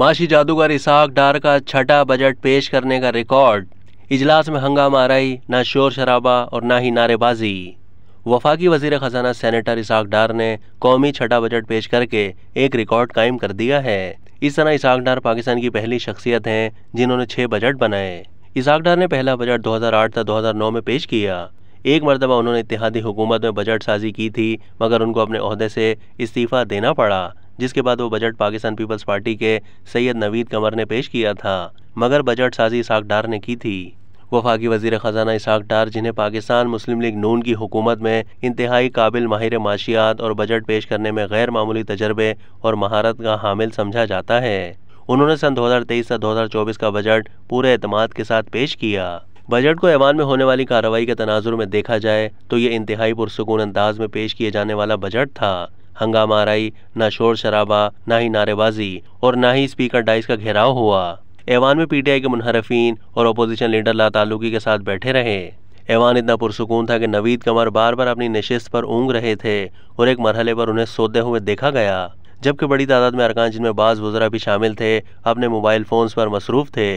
माशी जादूगर इसाक डार का छठा बजट पेश करने का रिकॉर्ड इजलास में हंगामा आरई ना शोर शराबा और ना ही नारेबाजी वफाकी वजीर ख़जाना सेनेटर इसाक डार ने कौमी छठा बजट पेश करके एक रिकॉर्ड कायम कर दिया है इस तरह इसाक डार पाकिस्तान की पहली शख्सियत हैं जिन्होंने छः बजट बनाए इसाक डार ने पहला बजट 2008 तक 2009 में पेश किया एक मरतबा उन्होंने इतिहादी हुकूमत में बजट साजी की थी मगर उनको अपने अहदे से इस्तीफ़ा देना पड़ा जिसके बाद वो बजट पाकिस्तान पीपल्स पार्टी के सैयद नवीद कमर ने पेश किया था मगर बजट साजी इसाक डार ने की थी वफाकी वजीर ख़जाना इसाक डार जिन्हें पाकिस्तान मुस्लिम लीग नून की हुकूमत में इंतहाई काबिल माहिर माशियात और बजट पेश करने में गैर मामूली तजर्बे और महारत का हामिल समझा जाता है उन्होंने सन 2023 से 2024 का बजट पूरे अतमाद के साथ पेश किया बजट को ऐवान में होने वाली कार्रवाई के तनाजुर में देखा जाए तो ये इंतहाई पुरसकून अंदाज में पेश किए जाने वाला बजट था हंगामा आराई न शोर शराबा न ही नारेबाजी और न ही स्पीकर डाइस का घेराव हुआ ऐवान में पीटीआई के मुनहरफिन और अपोजिशन लीडर लातालुकी के साथ बैठे रहे ऐवान इतना पुरसकून था कि नवीद कमर बार बार अपनी नशस्त पर ऊँग रहे थे और एक मरहले पर उन्हें सोते हुए देखा गया जबकि बड़ी तादाद में अरकान जिनमें बाज वजरा भी शामिल थे अपने मोबाइल फ़ोन्स पर मसरूफ़ थे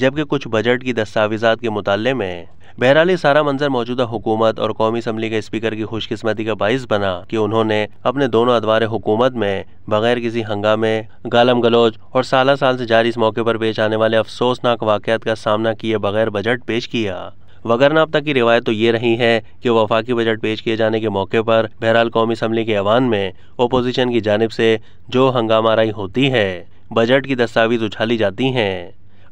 जबकि कुछ बजट की दस्तावेजा के मुताले में बहरहाल ये सारा मंजर मौजूदा हुकूमत और कौमी असम्बली के स्पीकर की खुशकिस्मती का बायस बना कि उन्होंने अपने दोनों अदवार हुकूमत में बगैर किसी हंगामे गालम गलोच और साल साल से जारी इस मौके पर पेश आने वाले अफसोसनाक वाक़ात का सामना किए बगैर बजट पेश किया वगरना अब तक की रिवायत तो ये रही है कि वफाकी बजट पेश किए जाने के मौके पर बहरहाल कौमी असम्बली के ऐवान में अपोजिशन की जानब से जो हंगामा रही होती है बजट की दस्तावीज उछाली जाती हैं